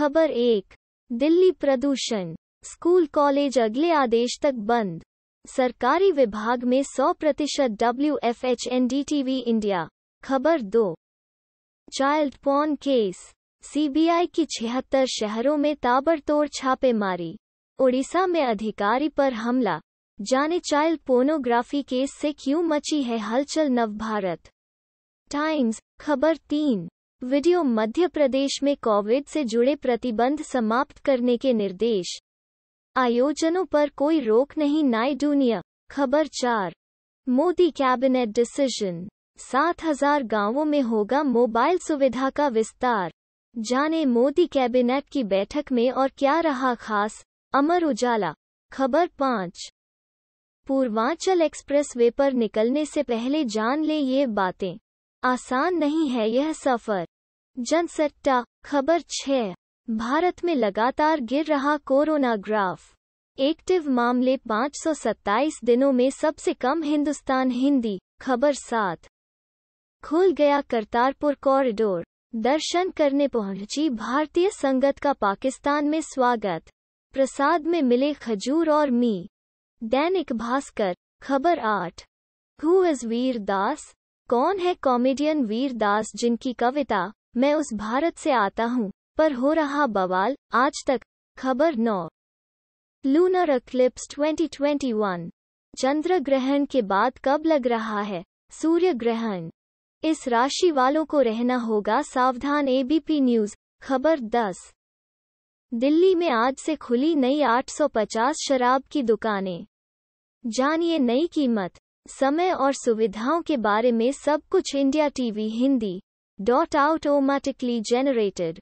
खबर एक दिल्ली प्रदूषण स्कूल कॉलेज अगले आदेश तक बंद सरकारी विभाग में 100 प्रतिशत W F H N D TV India खबर दो चाइल्ड पॉन केस सीबीआई की छिहत्तर शहरों में ताबड़तोड़ छापेमारी ओडिशा में अधिकारी पर हमला जाने चाइल्ड पोर्नोग्राफी केस से क्यों मची है हलचल नवभारत टाइम्स खबर तीन वीडियो मध्य प्रदेश में कोविड से जुड़े प्रतिबंध समाप्त करने के निर्देश आयोजनों पर कोई रोक नहीं नाइडूनिया खबर चार मोदी कैबिनेट डिसीजन सात हजार गाँवों में होगा मोबाइल सुविधा का विस्तार जाने मोदी कैबिनेट की बैठक में और क्या रहा खास अमर उजाला खबर पाँच पूर्वांचल एक्सप्रेस वे पर निकलने से पहले जान लें ये बातें आसान नहीं है यह सफर जनसट्टा खबर छह भारत में लगातार गिर रहा कोरोना ग्राफ एक्टिव मामले 527 दिनों में सबसे कम हिंदुस्तान हिंदी खबर सात खुल गया करतारपुर कॉरिडोर दर्शन करने पहुंची भारतीय संगत का पाकिस्तान में स्वागत प्रसाद में मिले खजूर और मी दैनिक भास्कर खबर आठ हु इज वीर दास कौन है कॉमेडियन वीर दास जिनकी कविता मैं उस भारत से आता हूँ पर हो रहा बवाल आज तक खबर नौ लूनर अक्लिप्स 2021 चंद्र ग्रहण के बाद कब लग रहा है सूर्य ग्रहण इस राशि वालों को रहना होगा सावधान एबीपी न्यूज खबर 10 दिल्ली में आज से खुली नई 850 शराब की दुकानें जानिए नई कीमत समय और सुविधाओं के बारे में सब कुछ India TV Hindi dot automatically generated